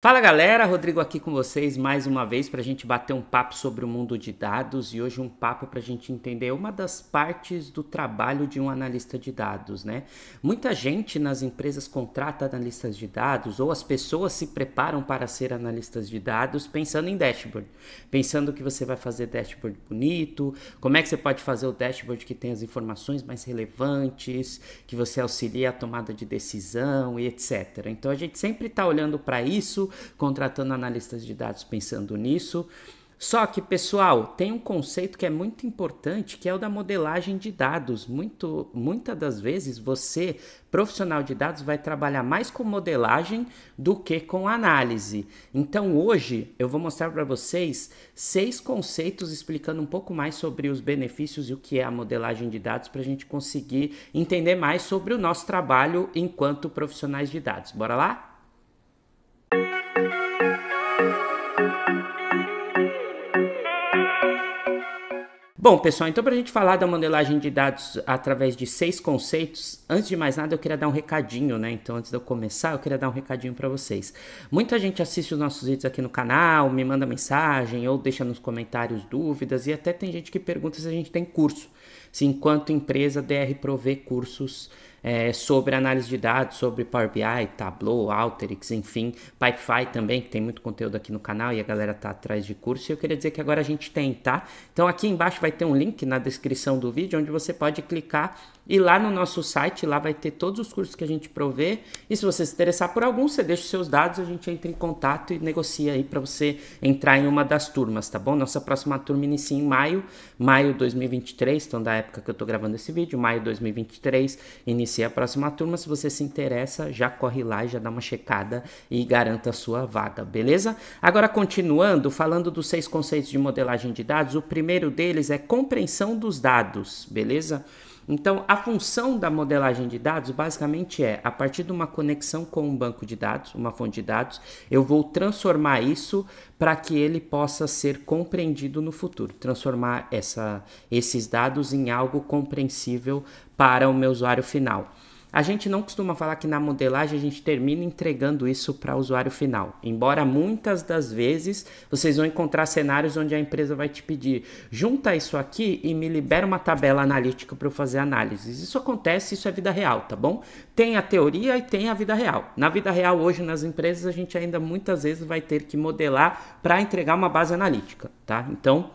Fala galera, Rodrigo aqui com vocês mais uma vez para a gente bater um papo sobre o mundo de dados e hoje um papo para a gente entender uma das partes do trabalho de um analista de dados, né? Muita gente nas empresas contrata analistas de dados ou as pessoas se preparam para ser analistas de dados pensando em dashboard, pensando que você vai fazer dashboard bonito, como é que você pode fazer o dashboard que tem as informações mais relevantes, que você auxilia a tomada de decisão e etc. Então a gente sempre está olhando para isso contratando analistas de dados pensando nisso. Só que, pessoal, tem um conceito que é muito importante, que é o da modelagem de dados. Muito, muitas das vezes você, profissional de dados, vai trabalhar mais com modelagem do que com análise. Então, hoje eu vou mostrar para vocês seis conceitos explicando um pouco mais sobre os benefícios e o que é a modelagem de dados para a gente conseguir entender mais sobre o nosso trabalho enquanto profissionais de dados. Bora lá? Bom, pessoal, então para a gente falar da modelagem de dados através de seis conceitos, antes de mais nada eu queria dar um recadinho, né? Então, antes de eu começar, eu queria dar um recadinho para vocês. Muita gente assiste os nossos vídeos aqui no canal, me manda mensagem ou deixa nos comentários dúvidas e até tem gente que pergunta se a gente tem curso, se enquanto empresa DR provê cursos é, sobre análise de dados, sobre Power BI, Tableau, Alteryx, enfim, Pipefy também, que tem muito conteúdo aqui no canal e a galera tá atrás de curso. E eu queria dizer que agora a gente tem, tá? Então aqui embaixo vai ter um link na descrição do vídeo onde você pode clicar e lá no nosso site, lá vai ter todos os cursos que a gente provê. E se você se interessar por algum, você deixa os seus dados, a gente entra em contato e negocia aí para você entrar em uma das turmas, tá bom? Nossa próxima turma inicia em maio, maio 2023, então da época que eu tô gravando esse vídeo, maio 2023, inicia inicia a próxima turma. Se você se interessa, já corre lá e já dá uma checada e garanta a sua vaga, beleza? Agora, continuando, falando dos seis conceitos de modelagem de dados, o primeiro deles é compreensão dos dados, beleza? Então, a função da modelagem de dados basicamente é, a partir de uma conexão com um banco de dados, uma fonte de dados, eu vou transformar isso para que ele possa ser compreendido no futuro, transformar essa, esses dados em algo compreensível para o meu usuário final. A gente não costuma falar que na modelagem a gente termina entregando isso para o usuário final, embora muitas das vezes vocês vão encontrar cenários onde a empresa vai te pedir: junta isso aqui e me libera uma tabela analítica para eu fazer análises. Isso acontece, isso é vida real, tá bom? Tem a teoria e tem a vida real. Na vida real, hoje nas empresas, a gente ainda muitas vezes vai ter que modelar para entregar uma base analítica, tá? Então,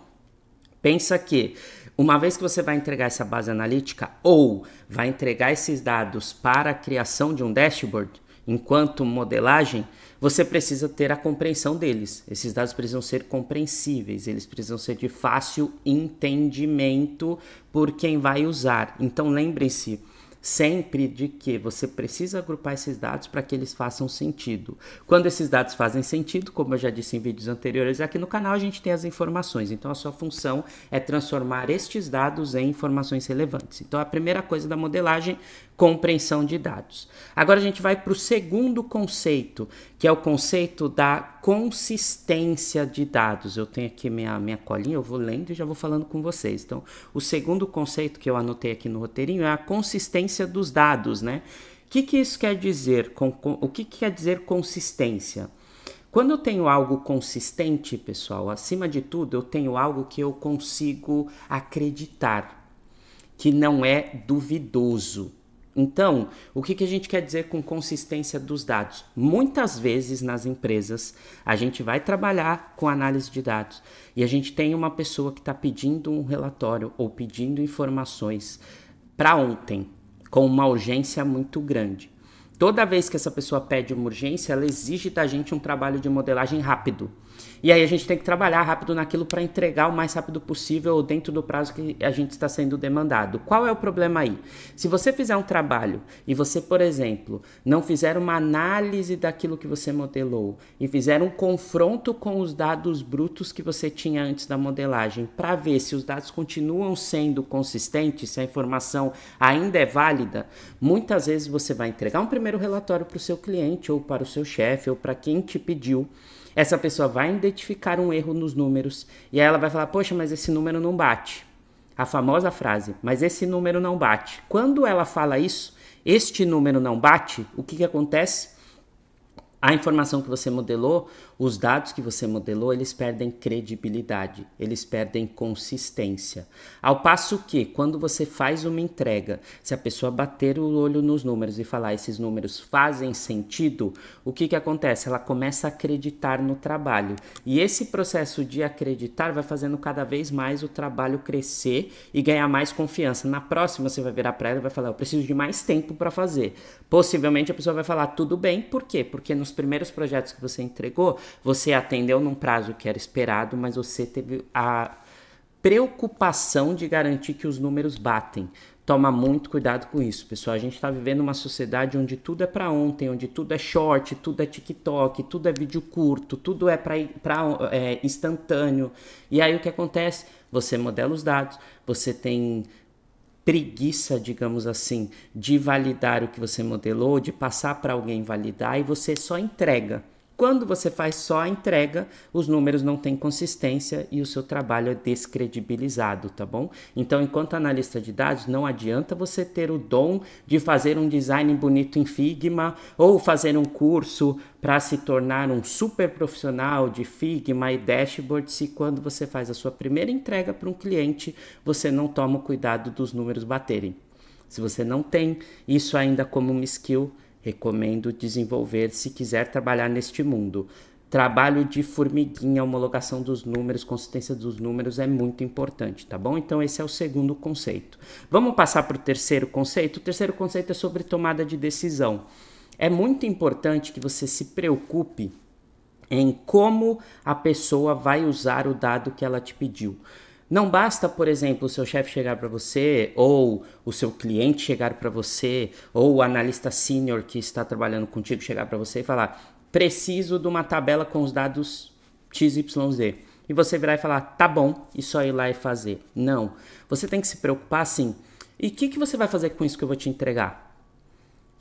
pensa que uma vez que você vai entregar essa base analítica ou vai entregar esses dados para a criação de um dashboard, enquanto modelagem, você precisa ter a compreensão deles. Esses dados precisam ser compreensíveis, eles precisam ser de fácil entendimento por quem vai usar. Então lembrem-se, sempre de que você precisa agrupar esses dados para que eles façam sentido. Quando esses dados fazem sentido, como eu já disse em vídeos anteriores, aqui no canal a gente tem as informações. Então a sua função é transformar estes dados em informações relevantes. Então a primeira coisa da modelagem, compreensão de dados. Agora a gente vai para o segundo conceito, que é o conceito da consistência de dados. Eu tenho aqui minha, minha colinha, eu vou lendo e já vou falando com vocês. Então, o segundo conceito que eu anotei aqui no roteirinho é a consistência dos dados, né? O que, que isso quer dizer? Com, com, o que, que quer dizer consistência? Quando eu tenho algo consistente, pessoal, acima de tudo, eu tenho algo que eu consigo acreditar, que não é duvidoso. Então, o que, que a gente quer dizer com consistência dos dados? Muitas vezes nas empresas a gente vai trabalhar com análise de dados e a gente tem uma pessoa que está pedindo um relatório ou pedindo informações para ontem, com uma urgência muito grande. Toda vez que essa pessoa pede uma urgência, ela exige da gente um trabalho de modelagem rápido. E aí a gente tem que trabalhar rápido naquilo para entregar o mais rápido possível dentro do prazo que a gente está sendo demandado. Qual é o problema aí? Se você fizer um trabalho e você, por exemplo, não fizer uma análise daquilo que você modelou e fizer um confronto com os dados brutos que você tinha antes da modelagem para ver se os dados continuam sendo consistentes, se a informação ainda é válida, muitas vezes você vai entregar um primeiro relatório para o seu cliente ou para o seu chefe ou para quem te pediu essa pessoa vai identificar um erro nos números e aí ela vai falar: "Poxa, mas esse número não bate". A famosa frase: "Mas esse número não bate". Quando ela fala isso, este número não bate, o que que acontece? a informação que você modelou os dados que você modelou, eles perdem credibilidade, eles perdem consistência. Ao passo que, quando você faz uma entrega, se a pessoa bater o olho nos números e falar esses números fazem sentido, o que, que acontece? Ela começa a acreditar no trabalho. E esse processo de acreditar vai fazendo cada vez mais o trabalho crescer e ganhar mais confiança. Na próxima, você vai virar para ela e vai falar: Eu preciso de mais tempo para fazer. Possivelmente a pessoa vai falar: Tudo bem, por quê? Porque nos primeiros projetos que você entregou, você atendeu num prazo que era esperado, mas você teve a preocupação de garantir que os números batem. Toma muito cuidado com isso, pessoal. A gente está vivendo uma sociedade onde tudo é para ontem, onde tudo é short, tudo é TikTok, tudo é vídeo curto, tudo é para é, instantâneo. E aí o que acontece? Você modela os dados, você tem preguiça, digamos assim, de validar o que você modelou, de passar para alguém validar e você só entrega. Quando você faz só a entrega, os números não têm consistência e o seu trabalho é descredibilizado, tá bom? Então, enquanto analista de dados, não adianta você ter o dom de fazer um design bonito em Figma ou fazer um curso para se tornar um super profissional de Figma e dashboard se quando você faz a sua primeira entrega para um cliente, você não toma o cuidado dos números baterem. Se você não tem isso ainda como uma skill, Recomendo desenvolver se quiser trabalhar neste mundo. Trabalho de formiguinha, homologação dos números, consistência dos números é muito importante, tá bom? Então, esse é o segundo conceito. Vamos passar para o terceiro conceito? O terceiro conceito é sobre tomada de decisão. É muito importante que você se preocupe em como a pessoa vai usar o dado que ela te pediu. Não basta, por exemplo, o seu chefe chegar para você, ou o seu cliente chegar para você, ou o analista sênior que está trabalhando contigo chegar para você e falar: preciso de uma tabela com os dados XYZ. E você virar e falar: tá bom, e só ir lá e fazer. Não. Você tem que se preocupar assim. E o que, que você vai fazer com isso que eu vou te entregar?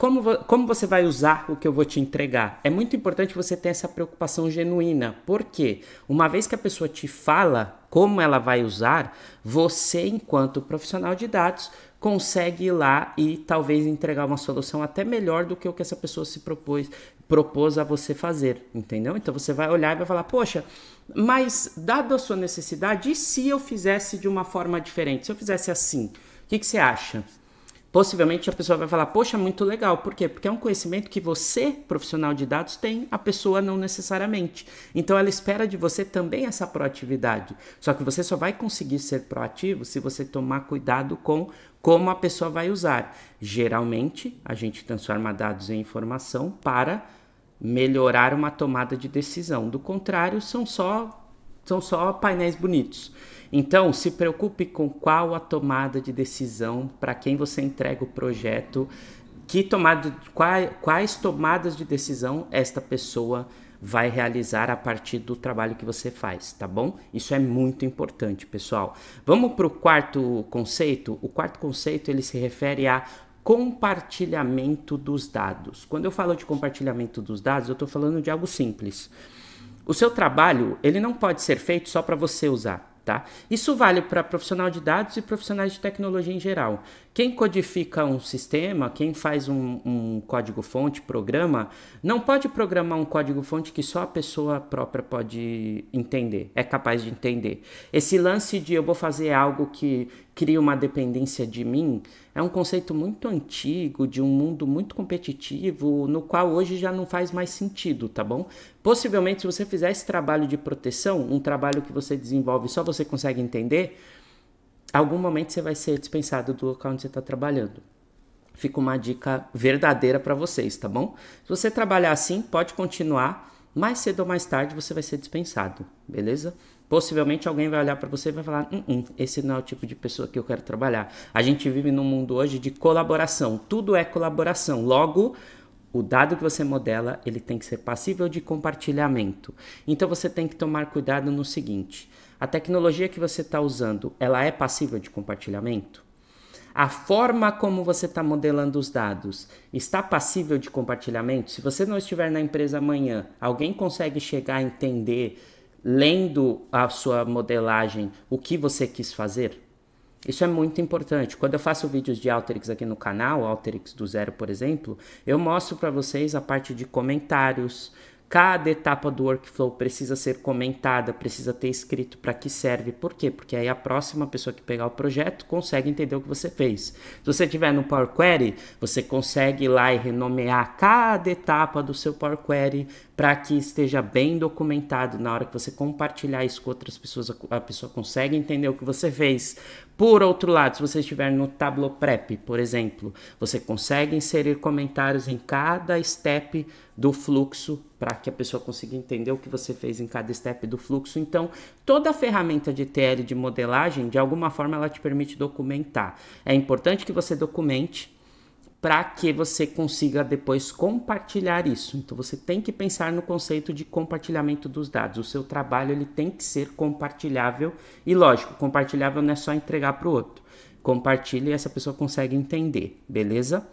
como, como você vai usar o que eu vou te entregar? É muito importante você ter essa preocupação genuína, porque uma vez que a pessoa te fala como ela vai usar, você, enquanto profissional de dados, consegue ir lá e talvez entregar uma solução até melhor do que o que essa pessoa se propôs, propôs a você fazer, entendeu? Então você vai olhar e vai falar, poxa, mas dado a sua necessidade, e se eu fizesse de uma forma diferente? Se eu fizesse assim, o que, que você acha? Possivelmente a pessoa vai falar, poxa, muito legal. Por quê? Porque é um conhecimento que você, profissional de dados, tem, a pessoa não necessariamente. Então ela espera de você também essa proatividade. Só que você só vai conseguir ser proativo se você tomar cuidado com como a pessoa vai usar. Geralmente, a gente transforma dados em informação para melhorar uma tomada de decisão. Do contrário, são só, são só painéis bonitos. Então, se preocupe com qual a tomada de decisão para quem você entrega o projeto, que tomada, quais, quais tomadas de decisão esta pessoa vai realizar a partir do trabalho que você faz, tá bom? Isso é muito importante, pessoal. Vamos para o quarto conceito. O quarto conceito ele se refere a compartilhamento dos dados. Quando eu falo de compartilhamento dos dados, eu estou falando de algo simples. O seu trabalho ele não pode ser feito só para você usar. Tá? Isso vale para profissional de dados e profissionais de tecnologia em geral. Quem codifica um sistema, quem faz um, um código-fonte, programa, não pode programar um código-fonte que só a pessoa própria pode entender, é capaz de entender. Esse lance de eu vou fazer algo que cria uma dependência de mim, é um conceito muito antigo, de um mundo muito competitivo, no qual hoje já não faz mais sentido, tá bom? Possivelmente, se você fizer esse trabalho de proteção, um trabalho que você desenvolve só você consegue entender, algum momento você vai ser dispensado do local onde você está trabalhando. Fica uma dica verdadeira para vocês, tá bom? Se você trabalhar assim, pode continuar mais cedo ou mais tarde você vai ser dispensado, beleza? Possivelmente alguém vai olhar para você e vai falar: hum, hum, esse não é o tipo de pessoa que eu quero trabalhar. A gente vive num mundo hoje de colaboração, tudo é colaboração. Logo, o dado que você modela ele tem que ser passível de compartilhamento. Então você tem que tomar cuidado no seguinte: a tecnologia que você está usando ela é passível de compartilhamento? a forma como você está modelando os dados está passível de compartilhamento? Se você não estiver na empresa amanhã, alguém consegue chegar a entender, lendo a sua modelagem, o que você quis fazer? Isso é muito importante. Quando eu faço vídeos de Alterix aqui no canal, Alteryx do Zero, por exemplo, eu mostro para vocês a parte de comentários, Cada etapa do workflow precisa ser comentada, precisa ter escrito para que serve. Por quê? Porque aí a próxima pessoa que pegar o projeto consegue entender o que você fez. Se você tiver no Power Query, você consegue ir lá e renomear cada etapa do seu Power Query para que esteja bem documentado na hora que você compartilhar isso com outras pessoas, a pessoa consegue entender o que você fez. Por outro lado, se você estiver no Tableau Prep, por exemplo, você consegue inserir comentários em cada step do fluxo para que a pessoa consiga entender o que você fez em cada step do fluxo. Então, toda a ferramenta de TL de modelagem, de alguma forma, ela te permite documentar. É importante que você documente para que você consiga depois compartilhar isso. Então você tem que pensar no conceito de compartilhamento dos dados. O seu trabalho ele tem que ser compartilhável e lógico, compartilhável não é só entregar para o outro. Compartilha e essa pessoa consegue entender, beleza?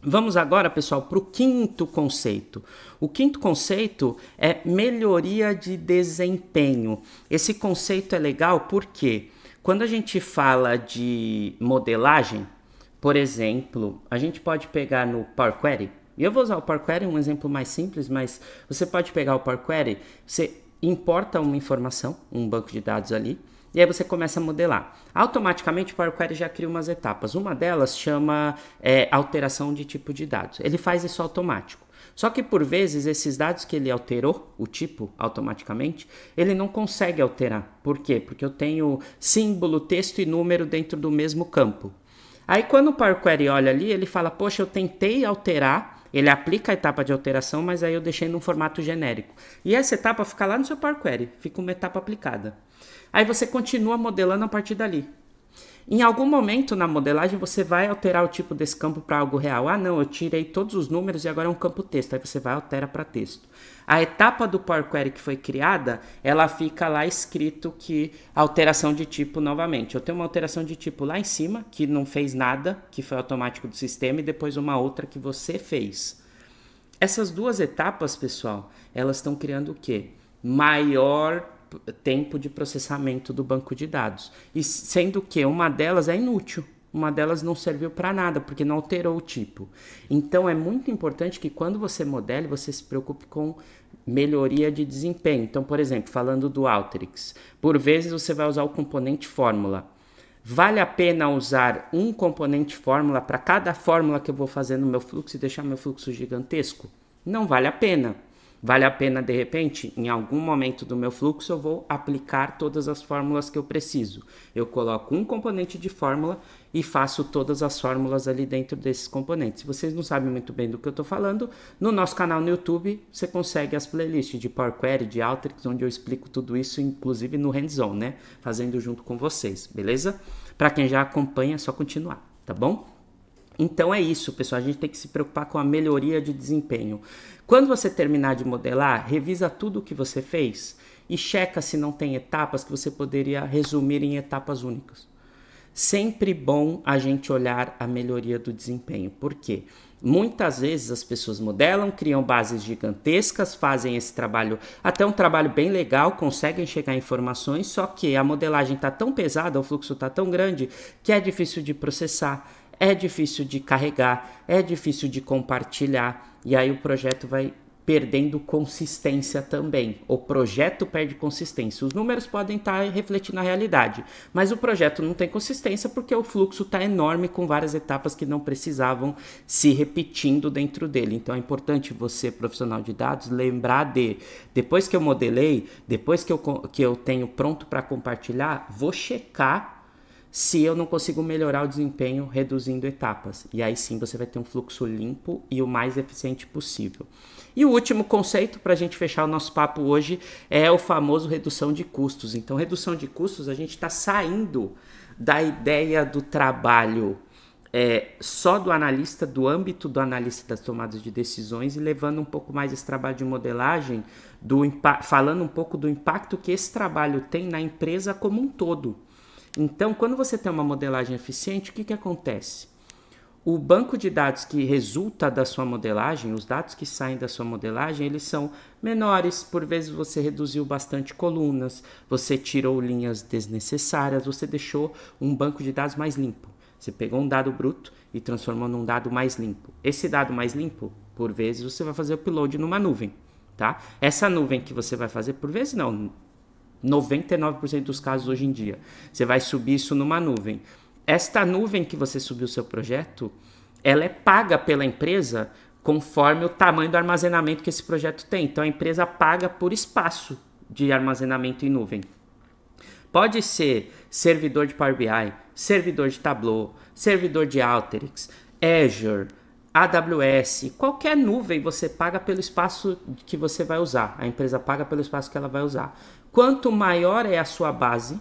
Vamos agora, pessoal, para o quinto conceito. O quinto conceito é melhoria de desempenho. Esse conceito é legal porque quando a gente fala de modelagem, por exemplo, a gente pode pegar no Power Query, e eu vou usar o Power Query, um exemplo mais simples, mas você pode pegar o Power Query, você importa uma informação, um banco de dados ali, e aí você começa a modelar. Automaticamente o Power Query já cria umas etapas. Uma delas chama é, alteração de tipo de dados. Ele faz isso automático. Só que por vezes esses dados que ele alterou, o tipo automaticamente, ele não consegue alterar. Por quê? Porque eu tenho símbolo, texto e número dentro do mesmo campo. Aí quando o Power Query olha ali, ele fala, poxa, eu tentei alterar, ele aplica a etapa de alteração, mas aí eu deixei num formato genérico. E essa etapa fica lá no seu Power Query, fica uma etapa aplicada. Aí você continua modelando a partir dali. Em algum momento na modelagem você vai alterar o tipo desse campo para algo real. Ah, não, eu tirei todos os números e agora é um campo texto. Aí você vai altera para texto. A etapa do Power Query que foi criada, ela fica lá escrito que alteração de tipo novamente. Eu tenho uma alteração de tipo lá em cima que não fez nada, que foi automático do sistema e depois uma outra que você fez. Essas duas etapas, pessoal, elas estão criando o quê? Maior tempo de processamento do banco de dados. E sendo que uma delas é inútil, uma delas não serviu para nada, porque não alterou o tipo. Então é muito importante que quando você modele, você se preocupe com melhoria de desempenho. Então, por exemplo, falando do Alteryx, por vezes você vai usar o componente fórmula. Vale a pena usar um componente fórmula para cada fórmula que eu vou fazer no meu fluxo e deixar meu fluxo gigantesco? Não vale a pena. Vale a pena, de repente, em algum momento do meu fluxo, eu vou aplicar todas as fórmulas que eu preciso. Eu coloco um componente de fórmula e faço todas as fórmulas ali dentro desses componentes. Se vocês não sabem muito bem do que eu estou falando, no nosso canal no YouTube você consegue as playlists de Power Query, de Alteryx, onde eu explico tudo isso, inclusive no hands-on, né? Fazendo junto com vocês, beleza? Para quem já acompanha, é só continuar, tá bom? Então é isso, pessoal. A gente tem que se preocupar com a melhoria de desempenho. Quando você terminar de modelar, revisa tudo o que você fez e checa se não tem etapas que você poderia resumir em etapas únicas. Sempre bom a gente olhar a melhoria do desempenho. Por quê? Muitas vezes as pessoas modelam, criam bases gigantescas, fazem esse trabalho, até um trabalho bem legal, conseguem chegar a informações, só que a modelagem está tão pesada, o fluxo está tão grande que é difícil de processar é difícil de carregar, é difícil de compartilhar, e aí o projeto vai perdendo consistência também. O projeto perde consistência. Os números podem estar tá refletindo a realidade, mas o projeto não tem consistência porque o fluxo está enorme com várias etapas que não precisavam se repetindo dentro dele. Então é importante você, profissional de dados, lembrar de depois que eu modelei, depois que eu, que eu tenho pronto para compartilhar, vou checar se eu não consigo melhorar o desempenho reduzindo etapas. E aí sim você vai ter um fluxo limpo e o mais eficiente possível. E o último conceito para a gente fechar o nosso papo hoje é o famoso redução de custos. Então, redução de custos, a gente está saindo da ideia do trabalho é, só do analista, do âmbito do analista das tomadas de decisões e levando um pouco mais esse trabalho de modelagem, do falando um pouco do impacto que esse trabalho tem na empresa como um todo. Então, quando você tem uma modelagem eficiente, o que, que acontece? O banco de dados que resulta da sua modelagem, os dados que saem da sua modelagem, eles são menores. Por vezes você reduziu bastante colunas, você tirou linhas desnecessárias, você deixou um banco de dados mais limpo. Você pegou um dado bruto e transformou num dado mais limpo. Esse dado mais limpo, por vezes, você vai fazer upload numa nuvem, tá? Essa nuvem que você vai fazer, por vezes não, 99% dos casos hoje em dia. Você vai subir isso numa nuvem. Esta nuvem que você subiu o seu projeto, ela é paga pela empresa conforme o tamanho do armazenamento que esse projeto tem. Então a empresa paga por espaço de armazenamento em nuvem. Pode ser servidor de Power BI, servidor de Tableau, servidor de Alteryx, Azure, AWS, qualquer nuvem você paga pelo espaço que você vai usar. A empresa paga pelo espaço que ela vai usar quanto maior é a sua base,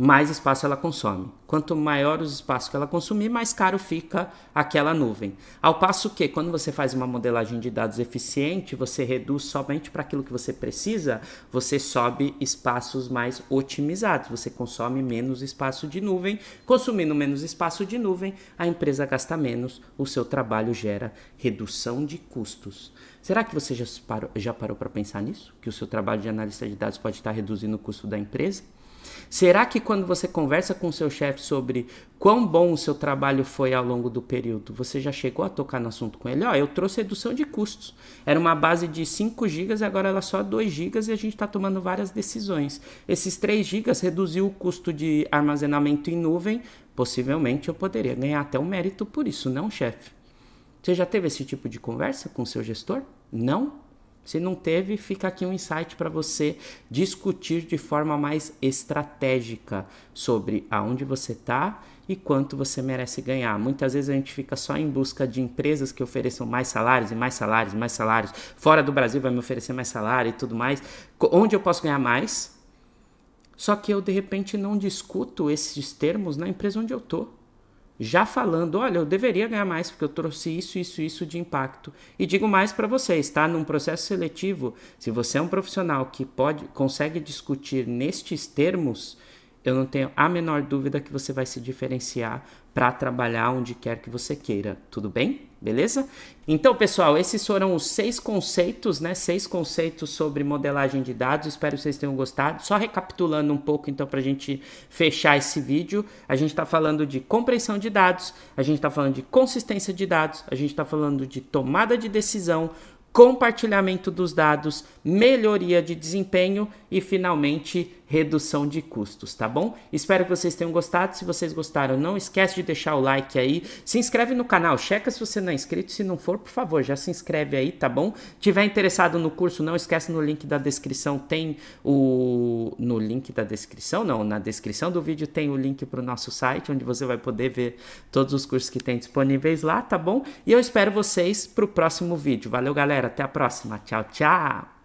mais espaço ela consome. Quanto maior os espaços que ela consumir, mais caro fica aquela nuvem. Ao passo que, quando você faz uma modelagem de dados eficiente, você reduz somente para aquilo que você precisa, você sobe espaços mais otimizados. Você consome menos espaço de nuvem. Consumindo menos espaço de nuvem, a empresa gasta menos, o seu trabalho gera redução de custos. Será que você já parou para pensar nisso? Que o seu trabalho de analista de dados pode estar reduzindo o custo da empresa? Será que quando você conversa com seu chefe sobre quão bom o seu trabalho foi ao longo do período, você já chegou a tocar no assunto com ele? Ó, eu trouxe redução de custos. Era uma base de 5 GB, agora ela é só 2 GB e a gente está tomando várias decisões. Esses 3 GB reduziu o custo de armazenamento em nuvem. Possivelmente eu poderia ganhar até um mérito por isso, não, chefe? Você já teve esse tipo de conversa com seu gestor? Não? Se não teve, fica aqui um insight para você discutir de forma mais estratégica sobre aonde você está e quanto você merece ganhar. Muitas vezes a gente fica só em busca de empresas que ofereçam mais salários e mais salários, mais salários. Fora do Brasil vai me oferecer mais salário e tudo mais. Onde eu posso ganhar mais? Só que eu de repente não discuto esses termos na empresa onde eu tô já falando, olha, eu deveria ganhar mais porque eu trouxe isso, isso, isso de impacto. E digo mais para vocês, tá? Num processo seletivo, se você é um profissional que pode, consegue discutir nestes termos, eu não tenho a menor dúvida que você vai se diferenciar para trabalhar onde quer que você queira, tudo bem? Beleza? Então, pessoal, esses foram os seis conceitos, né? Seis conceitos sobre modelagem de dados. Espero que vocês tenham gostado. Só recapitulando um pouco, então, para a gente fechar esse vídeo, a gente está falando de compreensão de dados, a gente está falando de consistência de dados, a gente está falando de tomada de decisão, compartilhamento dos dados, melhoria de desempenho e, finalmente, redução de custos, tá bom? Espero que vocês tenham gostado. Se vocês gostaram, não esquece de deixar o like aí. Se inscreve no canal, checa se você não é inscrito. Se não for, por favor, já se inscreve aí, tá bom? Tiver interessado no curso, não esquece no link da descrição tem o no link da descrição, não, na descrição do vídeo tem o link para o nosso site onde você vai poder ver todos os cursos que tem disponíveis lá, tá bom? E eu espero vocês para o próximo vídeo. Valeu, galera. Até a próxima. Tchau, tchau.